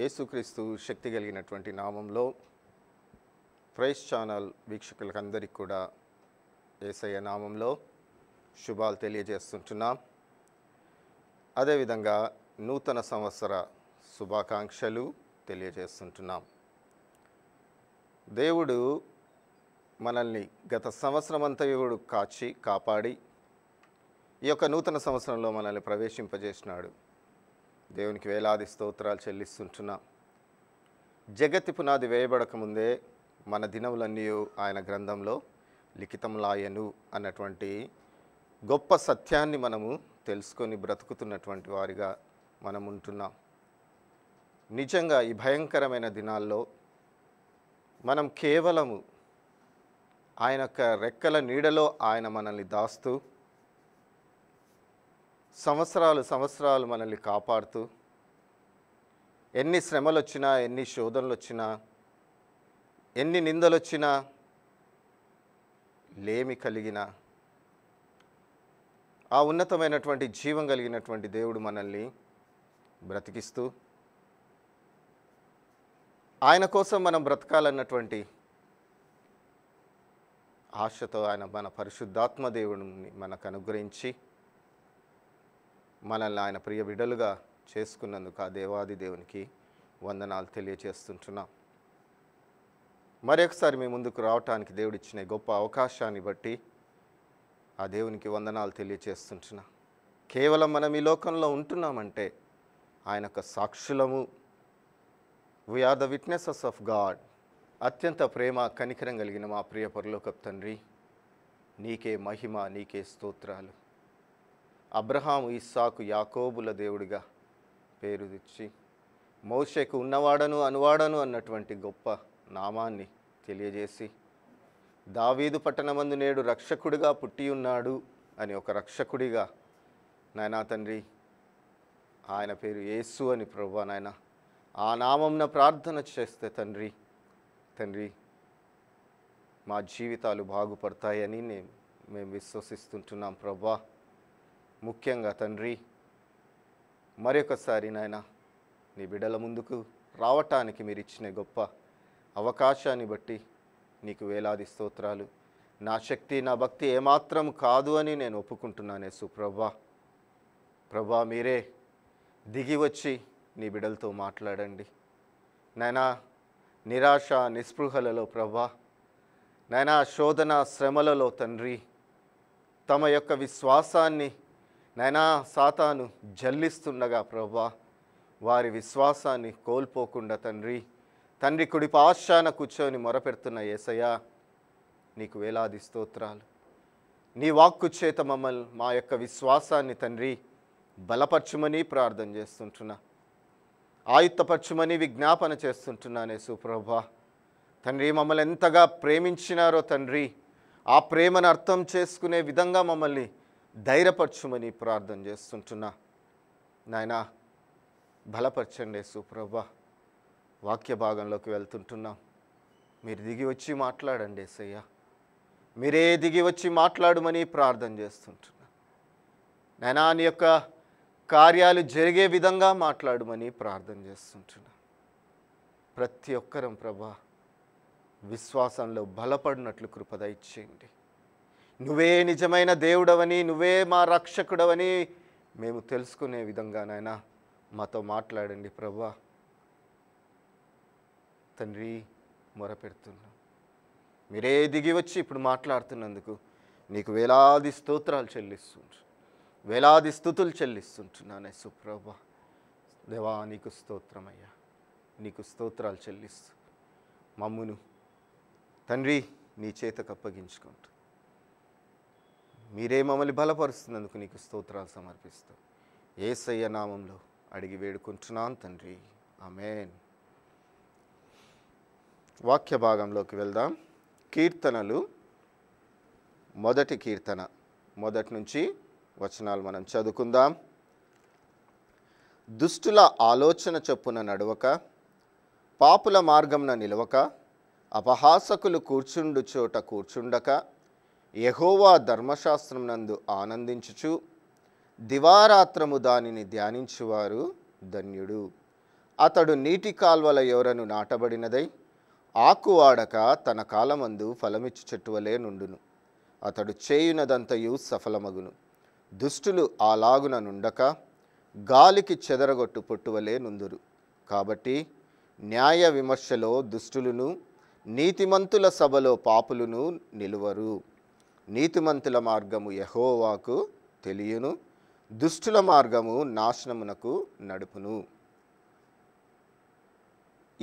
యేసుక్రీస్తు శక్తి కలిగినటువంటి నామంలో ప్రైస్ ఛానల్ వీక్షకులకందరికీ కూడా ఏసయ్య నామంలో శుభాలు తెలియజేస్తుంటున్నాం అదేవిధంగా నూతన సంవత్సర శుభాకాంక్షలు తెలియజేస్తుంటున్నాం దేవుడు మనల్ని గత సంవత్సరం అంతా కాచి కాపాడి ఈ యొక్క నూతన సంవత్సరంలో మనల్ని ప్రవేశింపజేసినాడు దేవునికి వేలాది స్తోత్రాలు చెల్లిస్తుంటున్నాం జగతి పునాది వేయబడకముందే మన దినములన్నీ ఆయన గ్రంథంలో లిఖితంలాయను అన్నటువంటి గొప్ప సత్యాన్ని మనము తెలుసుకొని బ్రతుకుతున్నటువంటి వారిగా మనం ఉంటున్నాం నిజంగా ఈ భయంకరమైన దినాల్లో మనం కేవలము ఆయన యొక్క రెక్కల నీడలో ఆయన మనల్ని దాస్తూ సంవత్సరాలు సంవత్సరాలు మనల్ని కాపాడుతూ ఎన్ని శ్రమలు వచ్చినా ఎన్ని శోధనలు వచ్చినా ఎన్ని నిందలు వచ్చినా లేమి కలిగిన ఆ ఉన్నతమైనటువంటి జీవం కలిగినటువంటి దేవుడు మనల్ని బ్రతికిస్తూ ఆయన కోసం మనం బ్రతకాలన్నటువంటి ఆశతో ఆయన మన పరిశుద్ధాత్మ దేవుడిని మనకు అనుగ్రహించి మనల్ని ఆయన ప్రియ బిడ్డలుగా చేసుకున్నందుకు ఆ దేవాది దేవునికి వందనాలు తెలియచేస్తుంటున్నాం మరొకసారి మీ ముందుకు రావటానికి దేవుడిచ్చిన గొప్ప అవకాశాన్ని బట్టి ఆ దేవునికి వందనాలు తెలియచేస్తుంటున్నా కేవలం మనం ఈ లోకంలో ఉంటున్నామంటే ఆయన యొక్క సాక్షులము we are the witnesses of God అత్యంత ప్రేమ కనికరం కలిగిన మా ప్రియ పరలోకప్ తండ్రి నీకే మహిమ నీకే స్తోత్రాలు అబ్రహాము ఇస్సాకు యాకోబుల దేవుడిగా పేరు తెచ్చి మౌషకు ఉన్నవాడను అనువాడను అన్నటువంటి గొప్ప నామాన్ని తెలియజేసి దావీదు పట్టణమందు నేడు రక్షకుడిగా పుట్టి ఉన్నాడు అని ఒక రక్షకుడిగా నాయనా తండ్రి ఆయన పేరు యేసు అని ప్రభు నాయన ఆ నామంన ప్రార్థన చేస్తే తండ్రి తండ్రి మా జీవితాలు బాగుపడతాయని నేను మేము విశ్వసిస్తుంటున్నాం ప్రభా ముఖ్యంగా తండ్రి మరొకసారి నాయన నీ బిడ్డల ముందుకు రావటానికి మీరు ఇచ్చిన గొప్ప అవకాశాన్ని బట్టి నీకు వేలాది స్తోత్రాలు నా శక్తి నా భక్తి ఏమాత్రం కాదు అని నేను ఒప్పుకుంటున్నాను యేసు ప్రభా ప్రభా మీరే దిగి వచ్చి నీ బిడ్డలతో మాట్లాడండి నైనా నిరాశ నిస్పృహలలో ప్రభా నైనా శోధన శ్రమలలో తండ్రి తమ యొక్క విశ్వాసాన్ని నైనా సాతాను జల్లిస్తుండగా ప్రభా వారి విశ్వాసాన్ని కోల్పోకుండా తండ్రి తండ్రి కుడి పాశ్చాన కూర్చొని మొరపెడుతున్న ఏసయ్య నీకు వేలాది స్తోత్రాలు నీ వాక్కు చేత మమ్మల్ని మా యొక్క విశ్వాసాన్ని తండ్రి బలపరచుమని ప్రార్థన చేస్తుంటున్నా ఆయుత్తపరచుమని విజ్ఞాపన చేస్తుంటున్నానే సుప్రభ తండ్రి మమ్మల్ని ఎంతగా ప్రేమించినారో తండ్రి ఆ ప్రేమను అర్థం చేసుకునే విధంగా మమ్మల్ని ధైర్యపరచుమని ప్రార్థన చేస్తుంటున్నా నాయన బలపరచండి సుప్రభ వాక్య భాగంలోకి వెళ్తుంటున్నాం మీరు దిగి వచ్చి మాట్లాడండి సయ్య మీరే దిగి వచ్చి మాట్లాడమని ప్రార్థన చేస్తుంటున్నా నాయనా నీ యొక్క కార్యాలు జరిగే విధంగా మాట్లాడమని ప్రార్థన చేస్తుంటున్నా ప్రతి ఒక్కరం ప్రభా విశ్వాసంలో బలపడినట్లు కృపద ఇచ్చేయండి నువ్వే నిజమైన దేవుడవని నువ్వే మా రక్షకుడవని మేము తెలుసుకునే విధంగా నాయన మాతో మాట్లాడండి ప్రభా తండ్రి మొరపెడుతున్నాం మీరే దిగి వచ్చి ఇప్పుడు మాట్లాడుతున్నందుకు నీకు వేలాది స్తోత్రాలు చెల్లిస్తుంటు వేలాది స్థుతులు చెల్లిస్తుంటున్నాను సుప్రభ దేవా నీకు స్తోత్రమయ్యా నీకు స్తోత్రాలు చెల్లిస్తు మమ్మును తండ్రి నీ చేతకు కప్పగించుకుంటు మీరే మమ్మల్ని బలపరుస్తున్నందుకు నీకు స్తోత్రాలు సమర్పిస్తూ ఏసయ్య నామంలో అడిగి వేడుకుంటున్నాను తండ్రి ఆమెన్ వాక్య భాగంలోకి వెళ్దాం కీర్తనలు మొదటి కీర్తన మొదటి నుంచి వచనాలు మనం చదువుకుందాం దుష్టుల ఆలోచన చొప్పున నడవక పాపుల మార్గంన నిలవక అపహాసకులు కూర్చుండు చోట కూర్చుండక యహోవా ధర్మశాస్త్రం నందు ఆనందించుచు దివారాత్రము దానిని ధ్యానించువారు ధన్యుడు అతడు నీటి కాల్వల ఎవరను నాటబడినదై ఆకువాడక తన కాలమందు ఫలమిచ్చు చెట్టువలే నుండును అతడు చేయునదంతయు సఫలమగును దుష్టులు అలాగున నుండక గాలికి చెదరగొట్టు పొట్టువలే నుందురు కాబట్టి న్యాయ విమర్శలో దుష్టులను నీతిమంతుల సభలో పాపులను నిలువరు నీతిమంతుల మార్గము యహోవాకు తెలియను దుష్టుల మార్గము నాశనమునకు నడుపును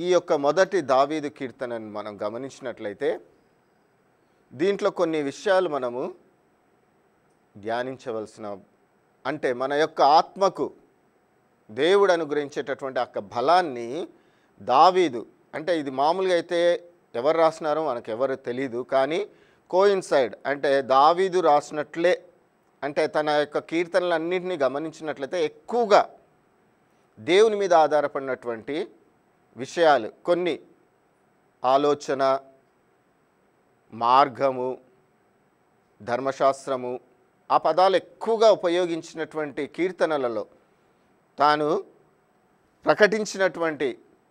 ఈ యొక్క మొదటి దావీదు కీర్తనను మనం గమనించినట్లయితే దీంట్లో కొన్ని విషయాలు మనము ధ్యానించవలసిన అంటే మన యొక్క ఆత్మకు దేవుడు అనుగ్రహించేటటువంటి ఆ బలాన్ని దావీదు అంటే ఇది మామూలుగా అయితే ఎవరు రాసినారో మనకు ఎవరు తెలీదు కానీ కోయిన్సైడ్ అంటే దావీదు రాసినట్లే అంటే తన యొక్క కీర్తనలన్నింటినీ గమనించినట్లయితే ఎక్కువగా దేవుని మీద ఆధారపడినటువంటి విషయాలు కొన్ని ఆలోచన మార్గము ధర్మశాస్త్రము ఆ పదాలు ఎక్కువగా ఉపయోగించినటువంటి కీర్తనలలో తాను ప్రకటించినటువంటి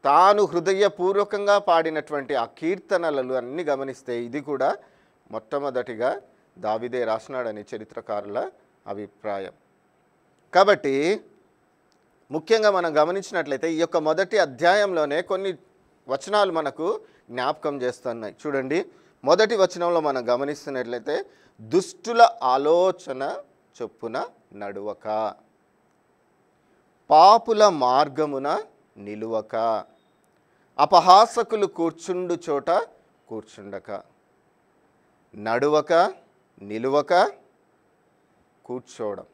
తాను హృదయపూర్వకంగా పాడినటువంటి ఆ కీర్తనలలో అన్నీ గమనిస్తే ఇది కూడా మొట్టమొదటిగా దావిదే రాసినాడని చరిత్రకారుల అభిప్రాయం కాబట్టి ముఖ్యంగా మనం గమనించినట్లయితే ఈ యొక్క మొదటి అధ్యాయంలోనే కొన్ని వచనాలు మనకు జ్ఞాపకం చేస్తున్నాయి చూడండి మొదటి వచనంలో మనం గమనిస్తున్నట్లయితే దుష్టుల ఆలోచన చొప్పున నడువక పాపుల మార్గమున నిలువక అపహాసకులు కూర్చుండు చోట కూర్చుండక నడువక నిలువక కూర్చోవడం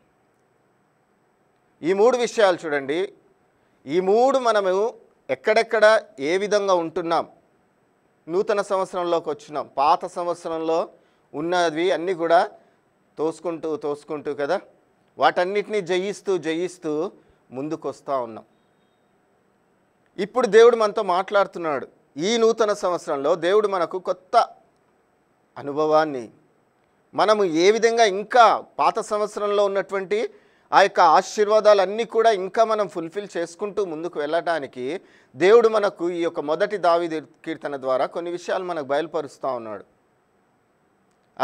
ఈ మూడు విషయాలు చూడండి ఈ మూడు మనము ఎక్కడెక్కడ ఏ విధంగా ఉంటున్నాం నూతన సంవత్సరంలోకి వచ్చినాం పాత సంవత్సరంలో ఉన్నవి అన్నీ కూడా తోసుకుంటూ తోసుకుంటూ కదా వాటన్నిటినీ జయిస్తూ జయిస్తూ ముందుకు వస్తూ ఉన్నాం ఇప్పుడు దేవుడు మనతో మాట్లాడుతున్నాడు ఈ నూతన సంవత్సరంలో దేవుడు మనకు కొత్త అనుభవాన్ని మనము ఏ విధంగా ఇంకా పాత సంవత్సరంలో ఉన్నటువంటి ఆ యొక్క ఆశీర్వాదాలన్నీ కూడా ఇంకా మనం ఫుల్ఫిల్ చేసుకుంటూ ముందుకు వెళ్ళటానికి దేవుడు మనకు ఈ యొక్క మొదటి దావి కీర్తన ద్వారా కొన్ని విషయాలు మనకు బయలుపరుస్తూ ఉన్నాడు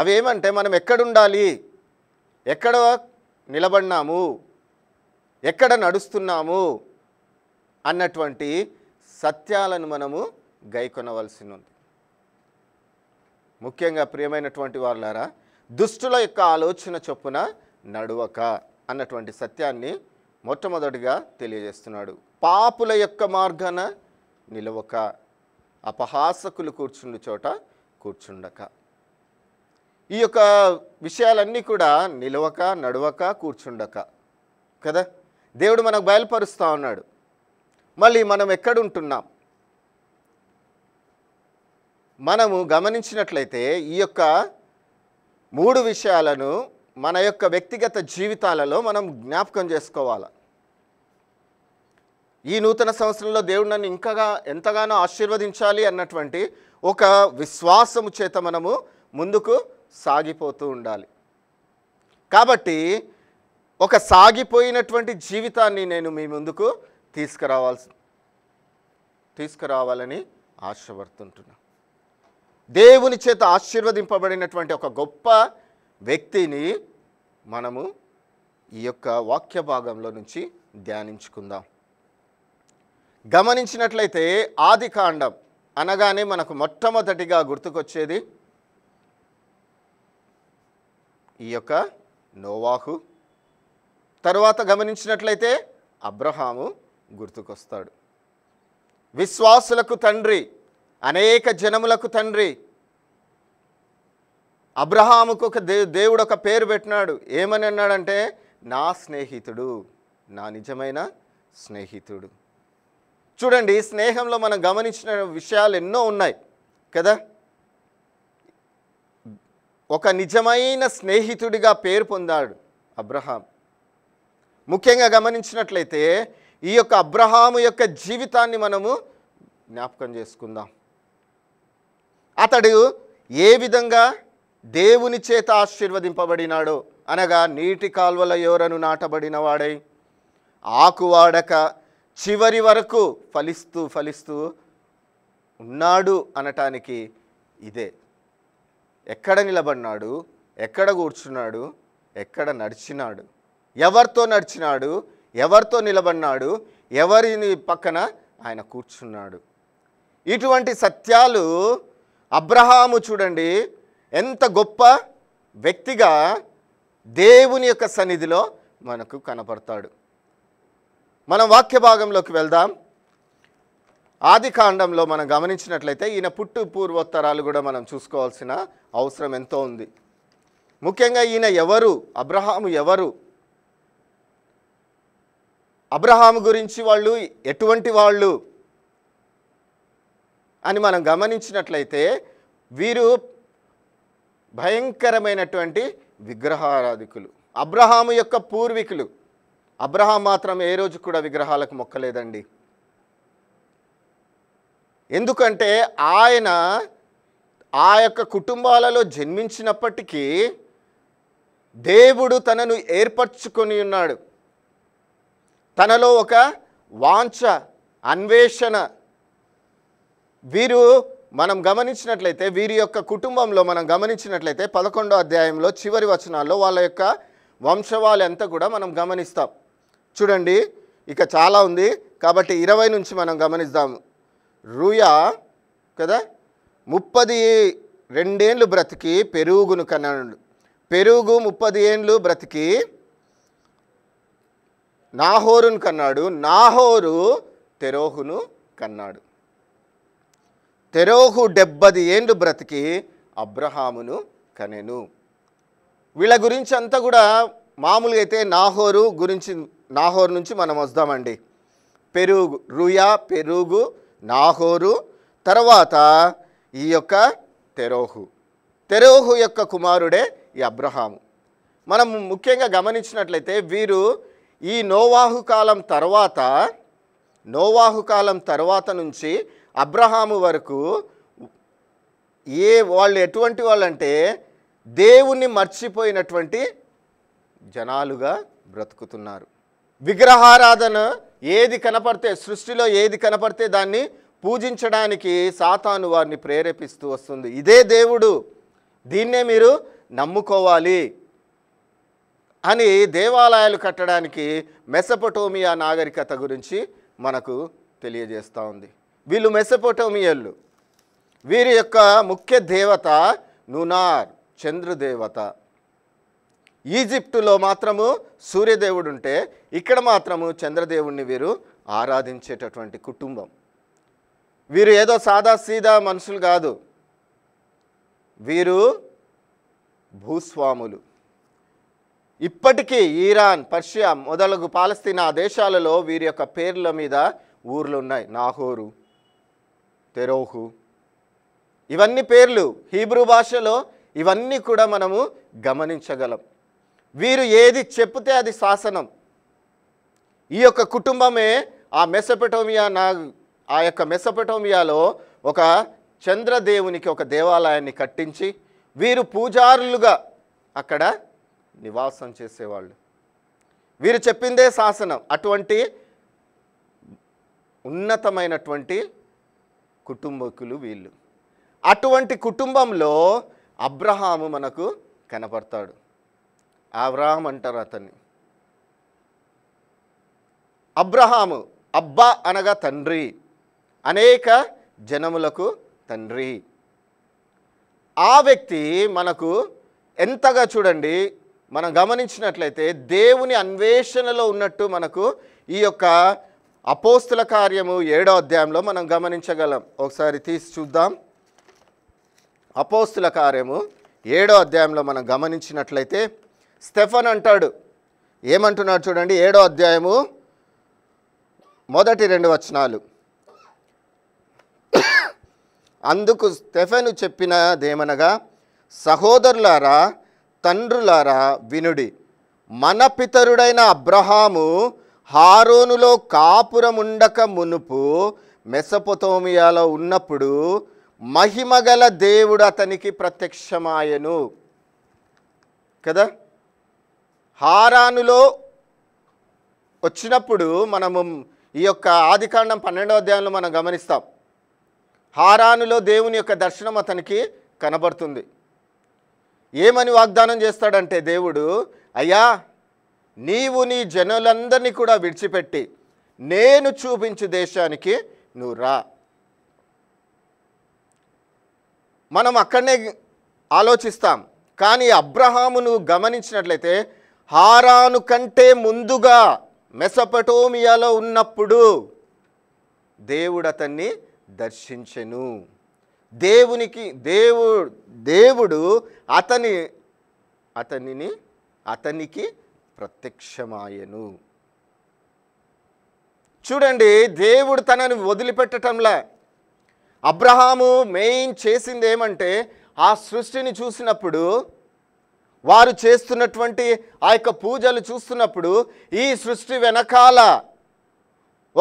అవేమంటే మనం ఎక్కడుండాలి ఎక్కడ నిలబడినాము ఎక్కడ నడుస్తున్నాము అన్నటువంటి సత్యాలను మనము గైకొనవలసి ఉంది ముఖ్యంగా ప్రియమైనటువంటి వాళ్ళారా దుష్టుల యొక్క ఆలోచన చొప్పున నడువక అన్నటువంటి సత్యాన్ని మొట్టమొదటిగా తెలియజేస్తున్నాడు పాపుల యొక్క మార్గాన నిలవక అపహాసకులు కూర్చుండు చోట కూర్చుండక ఈ యొక్క విషయాలన్నీ కూడా నిలవక నడవక కూర్చుండక కదా దేవుడు మనకు బయలుపరుస్తూ ఉన్నాడు మళ్ళీ మనం ఎక్కడుంటున్నాం మనము గమనించినట్లయితే ఈ యొక్క మూడు విషయాలను మన యొక్క వ్యక్తిగత జీవితాలలో మనం జ్ఞాపకం చేసుకోవాలి ఈ నూతన సంవత్సరంలో దేవుడు నన్ను ఇంకాగా ఎంతగానో ఆశీర్వదించాలి అన్నటువంటి ఒక విశ్వాసము చేత మనము ముందుకు సాగిపోతూ ఉండాలి కాబట్టి ఒక సాగిపోయినటువంటి జీవితాన్ని నేను మీ ముందుకు తీసుకురావాల్సి తీసుకురావాలని ఆశపడుతుంటున్నాను దేవుని చేత ఆశీర్వదింపబడినటువంటి ఒక గొప్ప వ్యక్తిని మనము ఈ యొక్క వాక్య భాగంలో నుంచి ధ్యానించుకుందాం గమనించినట్లయితే ఆది కాండం అనగానే మనకు మొట్టమొదటిగా గుర్తుకొచ్చేది ఈ యొక్క నోవాహు తర్వాత గమనించినట్లయితే అబ్రహాము గుర్తుకొస్తాడు విశ్వాసులకు తండ్రి అనేక జనములకు తండ్రి అబ్రహాముకు ఒక దే దేవుడు ఒక పేరు పెట్టినాడు ఏమని అన్నాడంటే నా స్నేహితుడు నా నిజమైన స్నేహితుడు చూడండి స్నేహంలో మనం గమనించిన విషయాలు ఎన్నో ఉన్నాయి కదా ఒక నిజమైన స్నేహితుడిగా పేరు పొందాడు అబ్రహాం ముఖ్యంగా గమనించినట్లయితే ఈ యొక్క అబ్రహాము యొక్క జీవితాన్ని మనము జ్ఞాపకం చేసుకుందాం అతడు ఏ విధంగా దేవుని చేత ఆశీర్వదింపబడినాడో అనగా నీటి కాల్వల ఎవరను నాటబడిన వాడై ఆకువాడక చివరి వరకు ఫలిస్తూ ఫలిస్తూ ఉన్నాడు అనటానికి ఇదే ఎక్కడ నిలబడినాడు ఎక్కడ కూర్చున్నాడు ఎక్కడ నడిచినాడు ఎవరితో నడిచినాడు ఎవరితో నిలబడినాడు ఎవరిని పక్కన ఆయన కూర్చున్నాడు ఇటువంటి సత్యాలు అబ్రహాము చూడండి ఎంత గొప్ప వ్యక్తిగా దేవుని యొక్క సన్నిధిలో మనకు కనపడతాడు మనం వాక్య భాగంలోకి వెళ్దాం ఆది కాండంలో మనం గమనించినట్లయితే ఈయన పుట్టు పూర్వోత్తరాలు కూడా మనం చూసుకోవాల్సిన అవసరం ఎంతో ఉంది ముఖ్యంగా ఈయన ఎవరు అబ్రహాము ఎవరు అబ్రహాము గురించి వాళ్ళు ఎటువంటి వాళ్ళు అని మనం గమనించినట్లయితే వీరు భయంకరమైనటువంటి విగ్రహారాధికులు అబ్రహాము యొక్క పూర్వీకులు అబ్రహాం మాత్రం ఏ రోజు కూడా విగ్రహాలకు మొక్కలేదండి ఎందుకంటే ఆయన ఆ యొక్క కుటుంబాలలో జన్మించినప్పటికీ దేవుడు తనను ఏర్పరచుకొని ఉన్నాడు తనలో ఒక వాంఛ అన్వేషణ వీరు మనం గమనించినట్లయితే వీరి యొక్క కుటుంబంలో మనం గమనించినట్లయితే పదకొండో అధ్యాయంలో చివరి వచనాల్లో వాళ్ళ యొక్క వంశవాలు కూడా మనం గమనిస్తాం చూడండి ఇక చాలా ఉంది కాబట్టి ఇరవై నుంచి మనం గమనిస్తాము రూయా కదా ముప్పది రెండేండ్లు బ్రతికి పెరుగును కన్నాడు పెరుగు ముప్పది ఏండ్లు బ్రతికి నాహోరును కన్నాడు నాహోరు తెరోహును కన్నాడు తెరోహు డెబ్బది ఏండ్లు బ్రతికి అబ్రహామును కనెను వీళ్ళ గురించి అంతా కూడా మామూలుగా అయితే నాహోరు గురించి నాహోర్ నుంచి మనం వస్తామండి పెరుగు రుయా పెరుగు నాహోరు తర్వాత ఈ యొక్క తెరోహు తెరోహు యొక్క కుమారుడే ఈ అబ్రహాము మనం ముఖ్యంగా గమనించినట్లయితే వీరు ఈ నోవాహు కాలం తర్వాత నోవాహు కాలం తర్వాత నుంచి అబ్రహాము వరకు ఏ వాళ్ళు ఎటువంటి వాళ్ళంటే దేవుణ్ణి మర్చిపోయినటువంటి జనాలుగా బ్రతుకుతున్నారు విగ్రహారాధన ఏది కనపడితే సృష్టిలో ఏది కనపడితే దాన్ని పూజించడానికి సాతాను వారిని ప్రేరేపిస్తూ వస్తుంది ఇదే దేవుడు దీన్నే మీరు నమ్ముకోవాలి అని దేవాలయాలు కట్టడానికి మెసపటోమియా నాగరికత గురించి మనకు తెలియజేస్తూ ఉంది వీళ్ళు మెసపోటోమియల్లు వీరి యొక్క ముఖ్య దేవత నునార్ చంద్రదేవత ఈజిప్టులో మాత్రము సూర్యదేవుడు ఉంటే ఇక్కడ మాత్రము చంద్రదేవుణ్ణి వీరు ఆరాధించేటటువంటి కుటుంబం వీరు ఏదో సాదా సీదా మనుషులు కాదు వీరు భూస్వాములు ఇప్పటికీ ఈరాన్ పర్షియా మొదలగు పాలస్తీనా దేశాలలో వీరి యొక్క పేర్ల మీద ఊర్లు ఉన్నాయి నాహోరు తెరోహు ఇవన్నీ పేర్లు హీబ్రూ భాషలో ఇవన్నీ కూడా మనము గమనించగలం వీరు ఏది చెప్తే అది శాసనం ఈ యొక్క కుటుంబమే ఆ మెసపెటోమియా నా ఆ యొక్క మెసపెటోమియాలో ఒక చంద్రదేవునికి ఒక దేవాలయాన్ని కట్టించి వీరు పూజారులుగా అక్కడ నివాసం చేసేవాళ్ళు వీరు చెప్పిందే శాసనం అటువంటి ఉన్నతమైనటువంటి కుటుంబకులు వీళ్ళు అటువంటి కుటుంబంలో అబ్రహాము మనకు కనపడతాడు అబ్రహాం అంటారు అతన్ని అబ్రహాము అబ్బా అనగా తండ్రి అనేక జనములకు తండ్రి ఆ వ్యక్తి మనకు ఎంతగా చూడండి మనం గమనించినట్లయితే దేవుని అన్వేషణలో ఉన్నట్టు మనకు ఈ యొక్క అపోస్తుల కార్యము ఏడో అధ్యాయంలో మనం గమనించగలం ఒకసారి తీసి చూద్దాం అపోస్తుల కార్యము ఏడో అధ్యాయంలో మనం గమనించినట్లయితే స్టెఫన్ అంటాడు ఏమంటున్నాడు చూడండి ఏడో అధ్యాయము మొదటి రెండు వచనాలు అందుకు స్టెఫెను చెప్పినదేమనగా సహోదరులారా తండ్రులారా వినుడి మన పితరుడైన అబ్రహాము హారోనులో కాపురముండక మునుపు మెసపొతోమియాలో ఉన్నప్పుడు మహిమగల దేవుడు అతనికి ప్రత్యక్షమాయను కదా హారానులో వచ్చినప్పుడు మనము ఈ యొక్క ఆదికాండం పన్నెండవ అధ్యాయంలో మనం గమనిస్తాం హారానులో దేవుని యొక్క దర్శనం అతనికి కనబడుతుంది ఏమని వాగ్దానం చేస్తాడంటే దేవుడు అయ్యా నీవు నీ జనులందరినీ కూడా విడిచిపెట్టి నేను చూపించు దేశానికి నువ్వు రా మనం అక్కడనే ఆలోచిస్తాం కానీ అబ్రహాము నువ్వు గమనించినట్లయితే హారాను కంటే ముందుగా మెసపటోమియాలో ఉన్నప్పుడు దేవుడు అతన్ని దర్శించెను దేవునికి దేవు దేవుడు అతని అతనిని అతనికి ప్రత్యక్షమాయను చూడండి దేవుడు తనని వదిలిపెట్టడంలా అబ్రహాము మెయిన్ చేసింది ఏమంటే ఆ సృష్టిని చూసినప్పుడు వారు చేస్తున్నటువంటి ఆ యొక్క పూజలు చూస్తున్నప్పుడు ఈ సృష్టి వెనకాల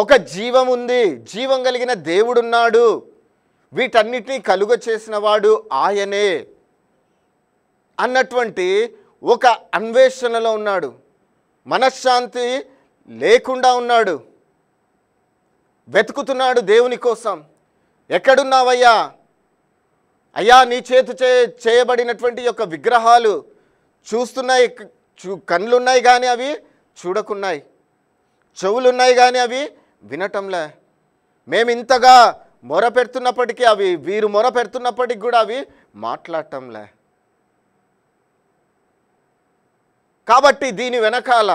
ఒక జీవం ఉంది జీవం కలిగిన దేవుడున్నాడు వీటన్నిటినీ కలుగ చేసినవాడు ఆయనే అన్నటువంటి ఒక అన్వేషణలో ఉన్నాడు మనశ్శాంతి లేకుండా ఉన్నాడు వెతుకుతున్నాడు దేవుని కోసం ఎక్కడున్నావయ్యా అయ్యా నీ చేతి చే చేయబడినటువంటి యొక్క విగ్రహాలు చూస్తున్నాయి చూ కళ్ళున్నాయి కానీ అవి చూడకున్నాయి చెవులున్నాయి కానీ అవి వినటంలే మేము ఇంతగా మొర పెడుతున్నప్పటికీ అవి వీరు మొర పెడుతున్నప్పటికి కూడా అవి మాట్లాడటంలే కాబట్టి దీని వెనకాల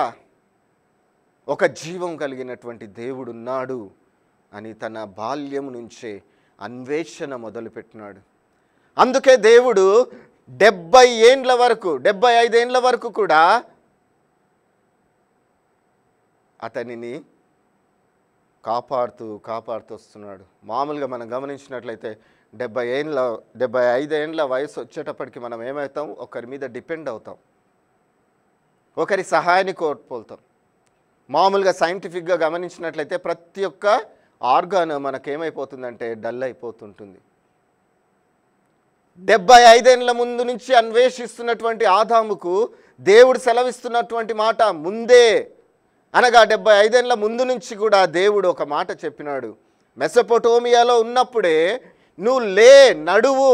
ఒక జీవం కలిగినటువంటి దేవుడున్నాడు అని తన బాల్యం నుంచే అన్వేషణ మొదలుపెట్టినాడు అందుకే దేవుడు డెబ్బై ఏండ్ల వరకు డెబ్బై ఐదేండ్ల వరకు కూడా అతనిని కాపాడుతూ కాపాడుతూ వస్తున్నాడు మామూలుగా మనం గమనించినట్లయితే డెబ్బై ఏండ్ల డెబ్బై ఐదేండ్ల వయసు వచ్చేటప్పటికి మనం ఏమవుతాం ఒకరి మీద డిపెండ్ అవుతాం ఒకరి సహాయాన్ని కోల్పోతాం మామూలుగా సైంటిఫిక్గా గమనించినట్లయితే ప్రతి ఒక్క ఆర్గాన్ మనకేమైపోతుందంటే డల్ అయిపోతుంటుంది డెబ్బై ఐదేళ్ల ముందు నుంచి అన్వేషిస్తున్నటువంటి ఆదాముకు దేవుడు సెలవిస్తున్నటువంటి మాట ముందే అనగా డెబ్బై ఐదేళ్ల ముందు నుంచి కూడా దేవుడు ఒక మాట చెప్పినాడు మెసపోటోమియాలో ఉన్నప్పుడే నువ్వు లే నడువు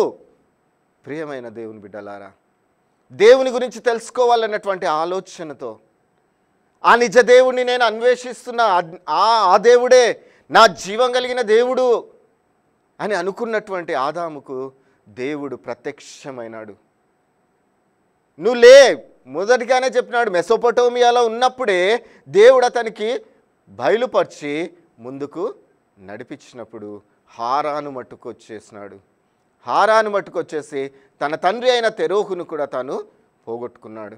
ప్రియమైన దేవుని బిడ్డలారా దేవుని గురించి తెలుసుకోవాలన్నటువంటి ఆలోచనతో ఆ నిజ దేవుణ్ణి నేను అన్వేషిస్తున్న ఆ దేవుడే నా జీవం కలిగిన దేవుడు అని అనుకున్నటువంటి ఆదాముకు దేవుడు ప్రత్యక్షమైనాడు నువ్వు లే మొదటిగానే చెప్పినాడు మెసోపటోమియాలో ఉన్నప్పుడే దేవుడు అతనికి బయలుపరిచి ముందుకు నడిపించినప్పుడు హారాను మట్టుకు వచ్చేసినాడు హారాను మట్టుకు వచ్చేసి తన తండ్రి అయిన తెరోహును కూడా తాను పోగొట్టుకున్నాడు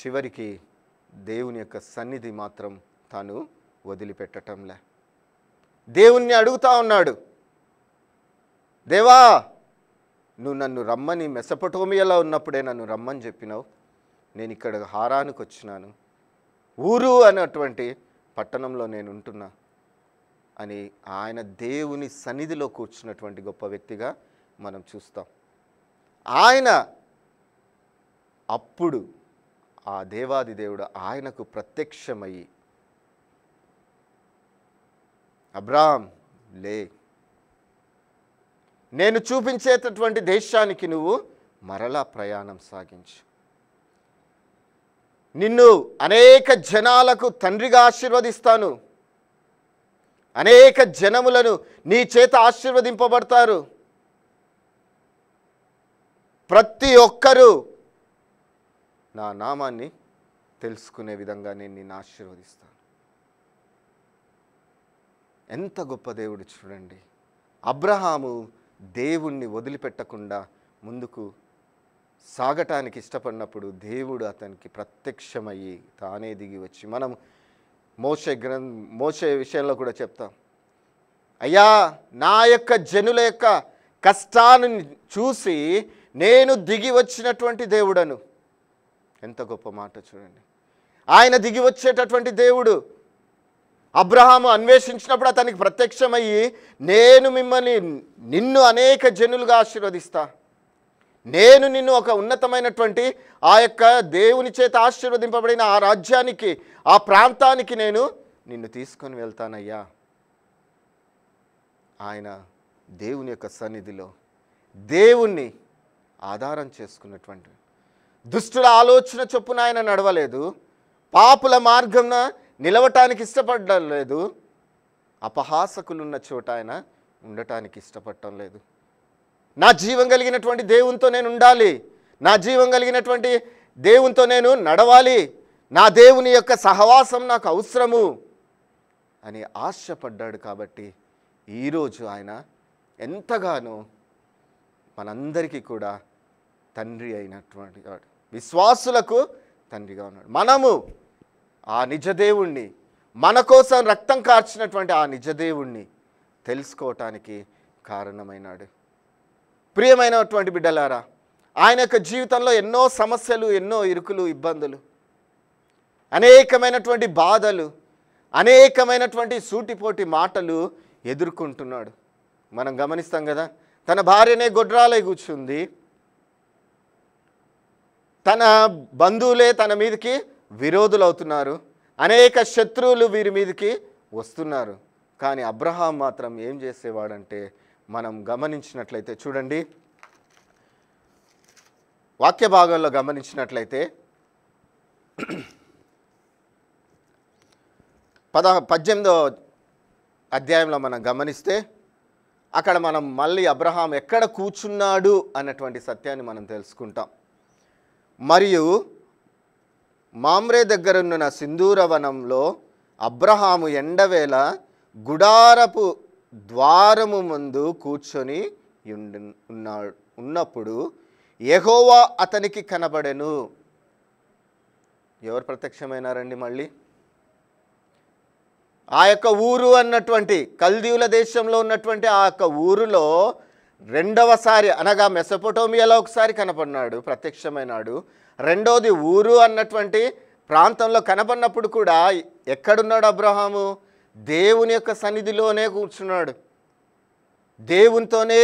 చివరికి దేవుని యొక్క సన్నిధి మాత్రం తాను వదిలిపెట్టటంలే దేవుణ్ణి అడుగుతా ఉన్నాడు దేవా నువ్వు నన్ను రమ్మని మెసపటోమియాలో ఉన్నప్పుడే నన్ను రమ్మని చెప్పినావు నేను ఇక్కడ హారానికి వచ్చినాను ఊరు అనేటువంటి పట్టణంలో నేను ఉంటున్నా అని ఆయన దేవుని సన్నిధిలో కూర్చున్నటువంటి గొప్ప వ్యక్తిగా మనం చూస్తాం ఆయన అప్పుడు ఆ దేవాది దేవుడు ఆయనకు ప్రత్యక్షమయ్యి అబ్రామ్ లే నేను చూపించేటటువంటి దేశానికి నువ్వు మరలా ప్రయాణం సాగించు నిన్ను అనేక జనాలకు తండ్రిగా ఆశీర్వదిస్తాను అనేక జనములను నీ చేత ఆశీర్వదింపబడతారు ప్రతి ఒక్కరూ నా నామాన్ని తెలుసుకునే విధంగా నేను నిన్ను ఆశీర్వదిస్తాను ఎంత గొప్ప దేవుడు చూడండి అబ్రహాము దేవుణ్ణి వదిలిపెట్టకుండా ముందుకు సాగటానికి ఇష్టపడినప్పుడు దేవుడు అతనికి ప్రత్యక్షమయ్యి తానే దిగి వచ్చి మనం మోసే గ్రం మోసే విషయంలో కూడా చెప్తాం అయ్యా నా యొక్క జనుల యొక్క కష్టాన్ని చూసి నేను దిగి వచ్చినటువంటి దేవుడను ఎంత గొప్ప మాట చూడండి ఆయన దిగి వచ్చేటటువంటి దేవుడు అబ్రహాము అన్వేషించినప్పుడు అతనికి ప్రత్యక్షమయ్యి నేను మిమ్మల్ని నిన్ను అనేక జనులుగా ఆశీర్వదిస్తాను నేను నిన్ను ఒక ఉన్నతమైనటువంటి ఆ యొక్క దేవుని చేత ఆశీర్వదింపబడిన ఆ రాజ్యానికి ఆ ప్రాంతానికి నేను నిన్ను తీసుకొని వెళ్తానయ్యా ఆయన దేవుని యొక్క సన్నిధిలో దేవుణ్ణి ఆధారం చేసుకున్నటువంటి దుష్టుల ఆలోచన చొప్పున ఆయన నడవలేదు పాపుల మార్గంన నిలవటానికి ఇష్టపడడం లేదు అపహాసకులున్న చోట ఆయన ఉండటానికి ఇష్టపడటం లేదు నా జీవం కలిగినటువంటి దేవునితో నేను ఉండాలి నా జీవం కలిగినటువంటి దేవునితో నేను నడవాలి నా దేవుని యొక్క సహవాసం నాకు అవసరము అని ఆశపడ్డాడు కాబట్టి ఈరోజు ఆయన ఎంతగానో మనందరికీ కూడా తండ్రి అయినటువంటి వాడు విశ్వాసులకు తండ్రిగా ఉన్నాడు మనము ఆ నిజదేవుణ్ణి మన కోసం రక్తం కార్చినటువంటి ఆ నిజదేవుణ్ణి తెలుసుకోవటానికి కారణమైనాడు ప్రియమైనటువంటి బిడ్డలారా ఆయన యొక్క జీవితంలో ఎన్నో సమస్యలు ఎన్నో ఇరుకులు ఇబ్బందులు అనేకమైనటువంటి బాధలు అనేకమైనటువంటి సూటిపోటి మాటలు ఎదుర్కొంటున్నాడు మనం గమనిస్తాం కదా తన భార్యనే గొడ్రాలై కూర్చుంది తన బంధువులే తన మీదకి విరోధులు అవుతున్నారు అనేక శత్రువులు వీరి మీదకి వస్తున్నారు కానీ అబ్రహాం మాత్రం ఏం చేసేవాడంటే మనం గమనించినట్లయితే చూడండి వాక్య భాగంలో గమనించినట్లయితే పద పద్దెనిమిదో అధ్యాయంలో మనం గమనిస్తే అక్కడ మనం మళ్ళీ అబ్రహాం ఎక్కడ కూర్చున్నాడు అన్నటువంటి సత్యాన్ని మనం తెలుసుకుంటాం మరియు మామ్రే దగ్గరున్న సింధూరవనంలో అబ్రహాము ఎండవేళ గుడారపు ద్వారము ముందు కూర్చొని ఉండి ఉన్నాడు ఉన్నప్పుడు ఎహోవా అతనికి కనబడెను ఎవరు ప్రత్యక్షమైనారండి మళ్ళీ ఆ యొక్క ఊరు అన్నటువంటి కల్దీవుల దేశంలో ఉన్నటువంటి ఆ యొక్క ఊరులో రెండవసారి అనగా మెసపోటోమియాలో ఒకసారి కనపడినాడు ప్రత్యక్షమైనాడు రెండోది ఊరు అన్నటువంటి ప్రాంతంలో కనపడినప్పుడు కూడా ఎక్కడున్నాడు అబ్రహాము దేవుని యొక్క సన్నిధిలోనే కూర్చున్నాడు దేవునితోనే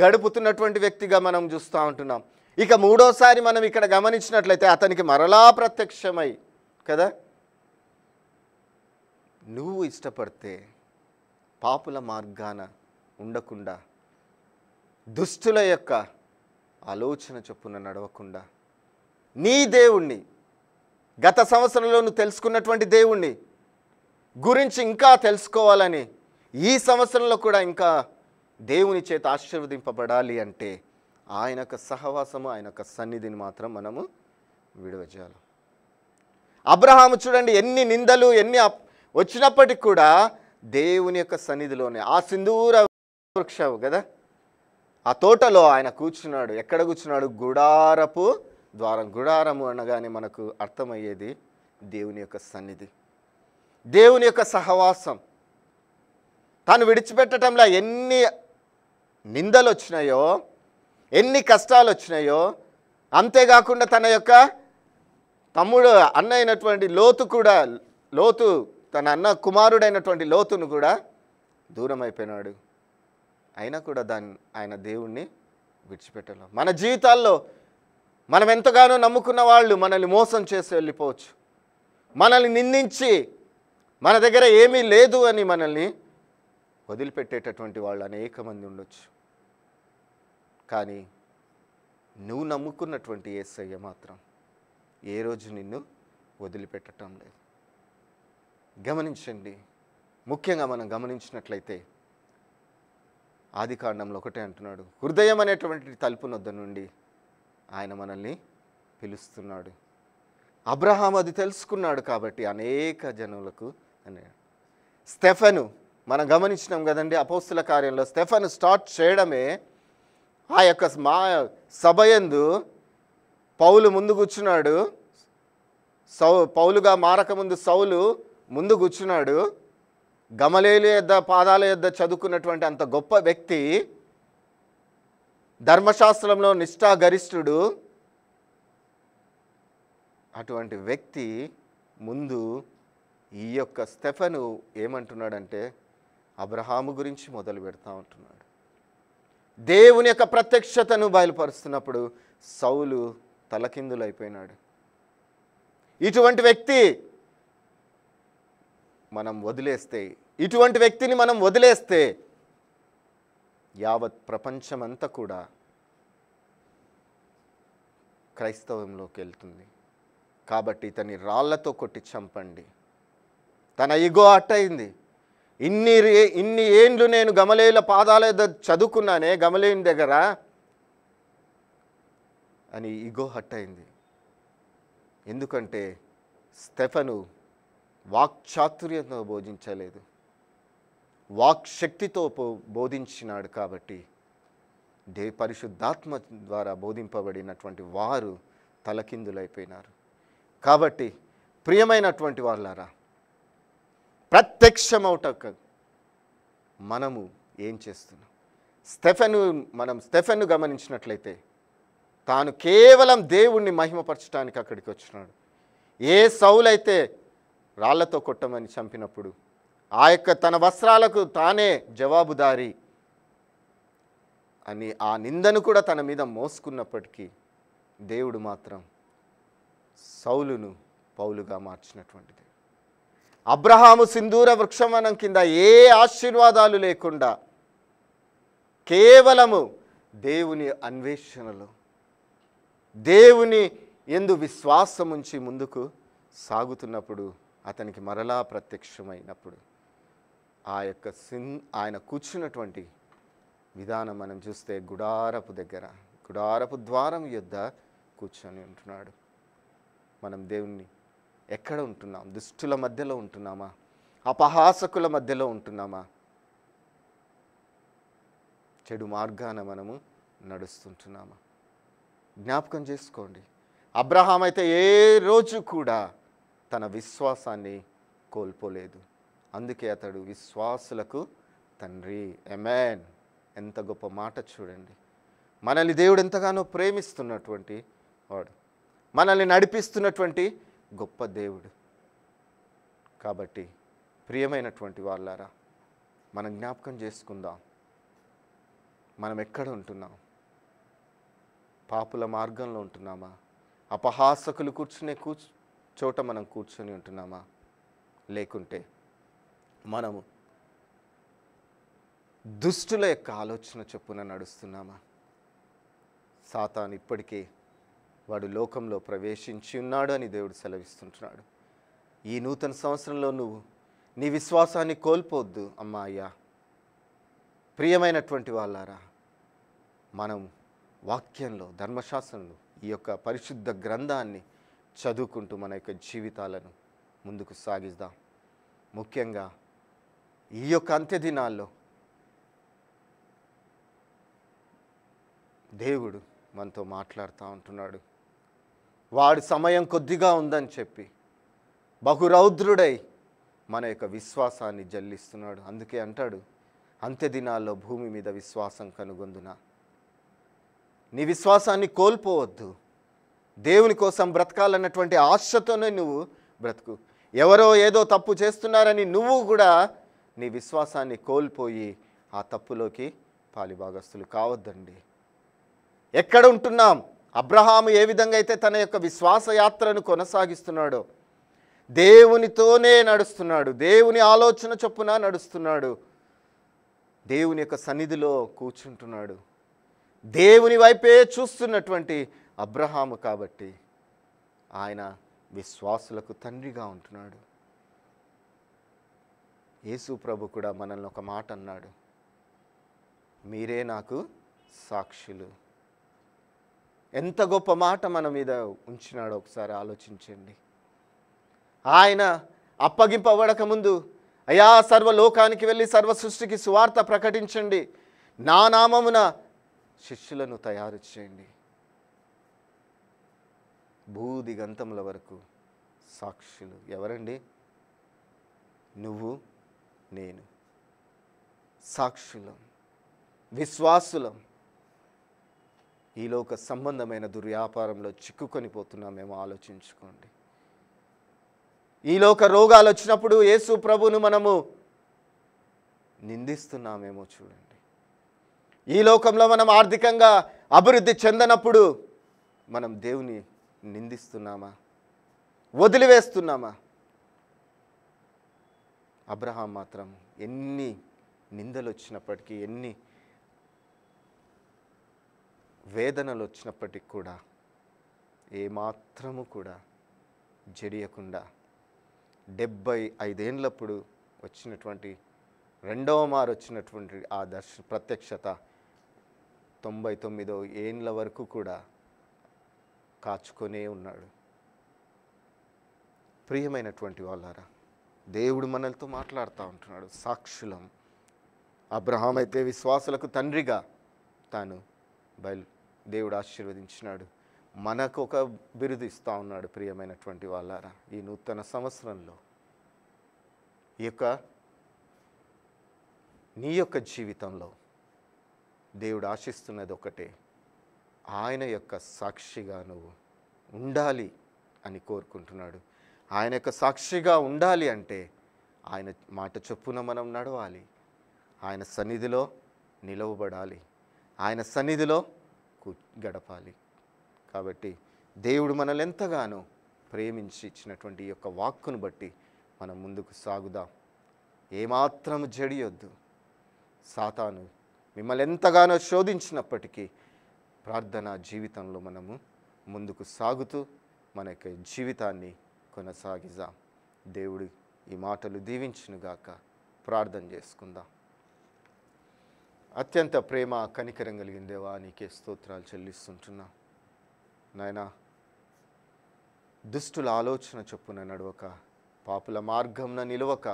గడుపుతున్నటువంటి వ్యక్తిగా మనం చూస్తూ ఉంటున్నాం ఇక మూడోసారి మనం ఇక్కడ గమనించినట్లయితే అతనికి మరలా ప్రత్యక్షమై కదా నువ్వు ఇష్టపడితే పాపుల మార్గాన ఉండకుండా దుష్టుల యొక్క ఆలోచన చొప్పున నడవకుండా నీ దేవుణ్ణి గత సంవత్సరంలో నువ్వు తెలుసుకున్నటువంటి దేవుణ్ణి గురించి ఇంకా తెలుసుకోవాలని ఈ సంవత్సరంలో కూడా ఇంకా దేవుని చేత ఆశీర్వదింపబడాలి అంటే ఆయన యొక్క సహవాసము ఆయన యొక్క సన్నిధిని మాత్రం మనము విడవజాలి అబ్రహాము చూడండి ఎన్ని నిందలు ఎన్ని వచ్చినప్పటికి కూడా దేవుని యొక్క సన్నిధిలోనే ఆ సింధూర వృక్షవు కదా ఆ తోటలో ఆయన కూర్చున్నాడు ఎక్కడ కూర్చున్నాడు గుడారపు ద్వారం గుడారము అనగానే మనకు అర్థమయ్యేది దేవుని యొక్క సన్నిధి దేవుని యొక్క సహవాసం తను విడిచిపెట్టడంలో ఎన్ని నిందలు వచ్చినాయో ఎన్ని కష్టాలు వచ్చినాయో అంతేకాకుండా తన యొక్క తమ్ముడు అన్న అయినటువంటి లోతు కూడా లోతు తన అన్న కుమారుడైనటువంటి లోతును కూడా దూరం అయిపోయినాడు అయినా కూడా దాన్ని ఆయన దేవుణ్ణి విడిచిపెట్టలేం మన జీవితాల్లో మనం ఎంతగానో నమ్ముకున్న వాళ్ళు మనల్ని మోసం చేసి వెళ్ళిపోవచ్చు మనల్ని నిందించి మన దగ్గర ఏమీ లేదు అని మనల్ని వదిలిపెట్టేటటువంటి వాళ్ళు అనేక మంది ఉండొచ్చు కానీ నువ్వు నమ్ముకున్నటువంటి ఏసయ్య మాత్రం ఏ రోజు నిన్ను వదిలిపెట్టడం లేదు గమనించండి ముఖ్యంగా మనం గమనించినట్లయితే ఆది కాండంలో ఒకటే అంటున్నాడు హృదయం అనేటువంటి తలుపునొద్ద నుండి ఆయన మనల్ని పిలుస్తున్నాడు అబ్రహాం అది తెలుసుకున్నాడు కాబట్టి అనేక జనులకు అని స్టెఫను మనం గమనించినాం కదండి అపోస్తుల కార్యంలో స్టెఫను స్టార్ట్ చేయడమే ఆ యొక్క మా సభయందు పౌలు ముందు కూర్చున్నాడు సౌ పౌలుగా మారకముందు సౌలు ముందు కూర్చున్నాడు గమలేలు యొద్ద పాదాల యొద్ద చదువుకున్నటువంటి అంత గొప్ప వ్యక్తి ధర్మశాస్త్రంలో నిష్ఠాగరిష్ఠుడు అటువంటి వ్యక్తి ముందు ఈ యొక్క స్టెఫను ఏమంటున్నాడంటే అబ్రహాము గురించి మొదలు పెడతా ఉంటున్నాడు దేవుని యొక్క ప్రత్యక్షతను బయలుపరుస్తున్నప్పుడు సౌలు తలకిందులైపోయినాడు ఇటువంటి వ్యక్తి మనం వదిలేస్తే ఇటువంటి వ్యక్తిని మనం వదిలేస్తే యావత్ ప్రపంచమంతా కూడా క్రైస్తవంలోకి వెళ్తుంది కాబట్టి ఇతని రాళ్లతో కొట్టి చంపండి తన ఇగో అట్టయింది ఇన్ని ఇన్ని ఏండ్లు నేను గమలేల పాదాల చదువుకున్నానే గమలేని దగ్గర అని ఇగో హట్టయింది ఎందుకంటే స్టెఫను వాక్చాతుర్యంతో బోధించలేదు వాక్శక్తితో బోధించినాడు కాబట్టి దే పరిశుద్ధాత్మ ద్వారా బోధింపబడినటువంటి వారు తలకిందులైపోయినారు కాబట్టి ప్రియమైనటువంటి వాళ్ళారా ప్రత్యక్షమవుటకు మనము ఏం చేస్తున్నాం స్టెఫెను మనం స్టెఫెన్ను గమనించినట్లయితే తాను కేవలం దేవుణ్ణి మహిమపరచడానికి అక్కడికి వచ్చినాడు ఏ సౌలైతే రాళ్లతో కొట్టమని చంపినప్పుడు ఆ యొక్క తన వస్త్రాలకు తానే జవాబుదారి అని ఆ నిందను కూడా తన మీద మోసుకున్నప్పటికీ దేవుడు మాత్రం సౌలును పౌలుగా మార్చినటువంటిది అబ్రహాము సింధూర వృక్షం కింద ఏ ఆశీర్వాదాలు లేకుండా కేవలము దేవుని అన్వేషణలో దేవుని ఎందు విశ్వాసం ఉంచి ముందుకు సాగుతున్నప్పుడు అతనికి మరలా ప్రత్యక్షమైనప్పుడు ఆ యొక్క సిన్ ఆయన కూర్చున్నటువంటి విధానం మనం చూస్తే గుడారపు దగ్గర గుడారపు ద్వారం యుద్ధ కూర్చొని ఉంటున్నాడు మనం దేవుణ్ణి ఎక్కడ ఉంటున్నాం దుష్టుల మధ్యలో ఉంటున్నామా అపహాసకుల మధ్యలో ఉంటున్నామా చెడు మార్గాన మనము నడుస్తుంటున్నామా జ్ఞాపకం చేసుకోండి అబ్రహాం అయితే ఏ రోజు కూడా తన విశ్వాసాన్ని కోల్పోలేదు అందుకే అతడు విశ్వాసులకు తండ్రి ఎమెన్ ఎంత గొప్ప మాట చూడండి మనల్ని దేవుడు ఎంతగానో ప్రేమిస్తున్నటువంటి వాడు మనల్ని నడిపిస్తున్నటువంటి గొప్ప దేవుడు కాబట్టి ప్రియమైనటువంటి వాళ్ళారా మనం జ్ఞాపకం చేసుకుందాం మనం ఎక్కడ ఉంటున్నాం పాపుల మార్గంలో ఉంటున్నామా అపహాసకులు కూర్చునే కూర్చు చోట మనం కూర్చొని ఉంటున్నామా లేకుంటే మనము దుష్టుల యొక్క ఆలోచన చొప్పున నడుస్తున్నామా సాతాన్ ఇప్పటికే వాడు లోకంలో ప్రవేశించి ఉన్నాడు అని దేవుడు సెలవిస్తుంటున్నాడు ఈ నూతన సంవత్సరంలో నువ్వు నీ విశ్వాసాన్ని కోల్పోవద్దు అమ్మాయ్యా ప్రియమైనటువంటి వాళ్ళారా మనం వాక్యంలో ధర్మశాస్త్రంలో ఈ యొక్క పరిశుద్ధ గ్రంథాన్ని చదువుకుంటూ మన యొక్క జీవితాలను ముందుకు సాగిద్దాం ముఖ్యంగా ఈ యొక్క అంత్యదినాల్లో దేవుడు మనతో మాట్లాడుతూ ఉంటున్నాడు వాడి సమయం కొద్దిగా ఉందని చెప్పి బహురౌద్రుడై మన యొక్క విశ్వాసాన్ని జల్లిస్తున్నాడు అందుకే అంటాడు అంత్య దినాల్లో భూమి మీద విశ్వాసం కనుగొందున నీ విశ్వాసాన్ని కోల్పోవద్దు దేవుని కోసం బ్రతకాలన్నటువంటి ఆశతోనే నువ్వు బ్రతుకు ఎవరో ఏదో తప్పు చేస్తున్నారని నువ్వు కూడా నీ విశ్వాసాన్ని కోల్పోయి ఆ తప్పులోకి పాలిభాగస్తులు కావద్దండి ఎక్కడ ఉంటున్నాం అబ్రహాము ఏ విధంగా అయితే తన యొక్క విశ్వాసయాత్రను కొనసాగిస్తున్నాడో దేవునితోనే నడుస్తున్నాడు దేవుని ఆలోచన చొప్పున నడుస్తున్నాడు దేవుని యొక్క సన్నిధిలో కూర్చుంటున్నాడు దేవుని వైపే చూస్తున్నటువంటి అబ్రహాము కాబట్టి ఆయన విశ్వాసులకు తండ్రిగా ఉంటున్నాడు యేసు ప్రభు కూడా మనల్ని ఒక మాట అన్నాడు మీరే నాకు సాక్షులు ఎంత గొప్ప మాట మన మీద ఉంచినాడో ఒకసారి ఆలోచించండి ఆయన అవ్వడక ముందు అయా సర్వలోకానికి వెళ్ళి సర్వ సృష్టికి సువార్త ప్రకటించండి నా నామమున శిష్యులను తయారు చేయండి భూదిగంతముల వరకు సాక్షులు ఎవరండి నువ్వు నేను సాక్షులం విశ్వాసులం ఈలోక సంబంధమైన దుర్వ్యాపారంలో చిక్కుకొని పోతున్నామేమో ఆలోచించుకోండి ఈలోక రోగాలు వచ్చినప్పుడు యేసు ప్రభును మనము నిందిస్తున్నామేమో చూడండి ఈ లోకంలో మనం ఆర్థికంగా అభివృద్ధి చెందనప్పుడు మనం దేవుని నిందిస్తున్నామా వదిలివేస్తున్నామా అబ్రహాం మాత్రం ఎన్ని నిందలు వచ్చినప్పటికీ ఎన్ని వేదనలు వచ్చినప్పటికి కూడా ఏమాత్రము కూడా జడియకుండా డెబ్బై ఐదేండ్లప్పుడు వచ్చినటువంటి రెండవ మారు వచ్చినటువంటి ఆ దర్శ ప్రత్యక్షత తొంభై తొమ్మిదో ఏండ్ల వరకు కూడా కాచుకొనే ఉన్నాడు ప్రియమైనటువంటి వాళ్ళారా దేవుడు మనలతో మాట్లాడుతూ ఉంటున్నాడు సాక్షులం అబ్రహాం అయితే విశ్వాసులకు తండ్రిగా తాను బయలు దేవుడు ఆశీర్వదించినాడు మనకు ఒక బిరుదు ఇస్తూ ఉన్నాడు ప్రియమైనటువంటి వాళ్ళారా ఈ నూతన సంవత్సరంలో ఈ యొక్క నీ యొక్క జీవితంలో దేవుడు ఆశిస్తున్నది ఒకటే ఆయన యొక్క సాక్షిగా నువ్వు ఉండాలి అని కోరుకుంటున్నాడు ఆయన యొక్క సాక్షిగా ఉండాలి అంటే ఆయన మాట చొప్పున మనం నడవాలి ఆయన సన్నిధిలో నిలవబడాలి ఆయన సన్నిధిలో గడపాలి కాబట్టి దేవుడు మనల్ని ఎంతగానో ప్రేమించి ఇచ్చినటువంటి యొక్క వాక్కును బట్టి మనం ముందుకు సాగుదాం ఏమాత్రం జడియొద్దు సాతాను మిమ్మల్ని ఎంతగానో శోధించినప్పటికీ ప్రార్థనా జీవితంలో మనము ముందుకు సాగుతూ మన యొక్క జీవితాన్ని కొనసాగిదాం దేవుడు ఈ మాటలు దీవించునుగాక ప్రార్థన చేసుకుందాం అత్యంత ప్రేమ కనికరం కలిగిందేవా నీకే స్తోత్రాలు చెల్లిస్తుంటున్నా నాయన దుష్టుల ఆలోచన చొప్పున నడవక పాపుల మార్గంన నిలవక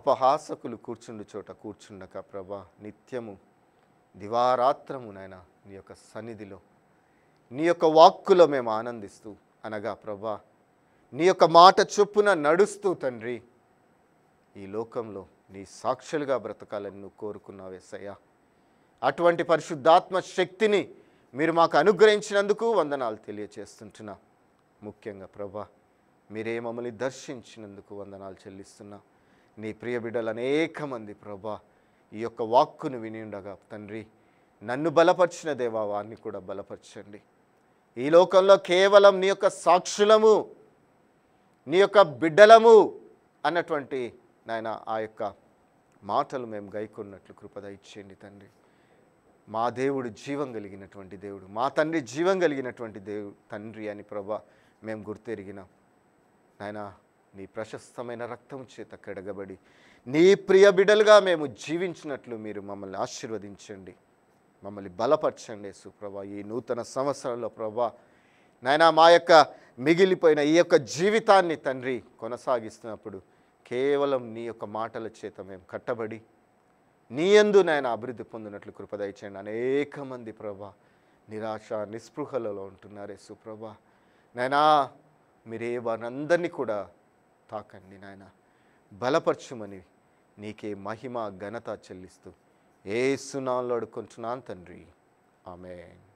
అపహాసకులు కూర్చుండు చోట కూర్చుండక ప్రభా నిత్యము దివారాత్రము నాయన నీ యొక్క సన్నిధిలో నీ యొక్క వాక్కులో మేము ఆనందిస్తూ అనగా ప్రభా నీ యొక్క మాట చొప్పున నడుస్తూ తండ్రి ఈ లోకంలో నీ సాక్షులుగా బ్రతకాలని నువ్వు కోరుకున్నావు ఎస్సయ్యా అటువంటి పరిశుద్ధాత్మ శక్తిని మీరు మాకు అనుగ్రహించినందుకు వందనాలు తెలియచేస్తుంటున్నా ముఖ్యంగా ప్రభా మీరే మమ్మల్ని దర్శించినందుకు వందనాలు చెల్లిస్తున్నా నీ ప్రియ బిడ్డలు అనేక మంది ప్రభా ఈ యొక్క వాక్కును విని ఉండగా తండ్రి నన్ను బలపరిచిన దేవా వారిని కూడా బలపరచండి ఈ లోకంలో కేవలం నీ యొక్క సాక్షులము నీ యొక్క బిడ్డలము అన్నటువంటి నాయన ఆ యొక్క మాటలు మేము గైకొన్నట్లు కృపద ఇచ్చేయండి తండ్రి మా దేవుడు జీవం కలిగినటువంటి దేవుడు మా తండ్రి జీవం కలిగినటువంటి దేవుడు తండ్రి అని ప్రభా మేము గుర్తెరిగినాం నాయన నీ ప్రశస్తమైన రక్తం చేత కడగబడి నీ ప్రియ బిడలుగా మేము జీవించినట్లు మీరు మమ్మల్ని ఆశీర్వదించండి మమ్మల్ని బలపరచండి సుప్రభ ఈ నూతన సంవత్సరంలో ప్రభా నాయన మా యొక్క మిగిలిపోయిన ఈ యొక్క జీవితాన్ని తండ్రి కొనసాగిస్తున్నప్పుడు కేవలం నీ యొక్క మాటల చేత మేము కట్టబడి నీ ఎందు నాయన అభివృద్ధి పొందినట్లు కృపదయ చేయండి అనేక మంది ప్రభా నిరాశ నిస్పృహలలో ఉంటున్నారే సుప్రభ నాయనా మీరే వారందరినీ కూడా తాకండి నాయన బలపరచుమని నీకే మహిమ ఘనత చెల్లిస్తూ ఏ సునాలు అడుకుంటున్నాను తండ్రి ఆమెన్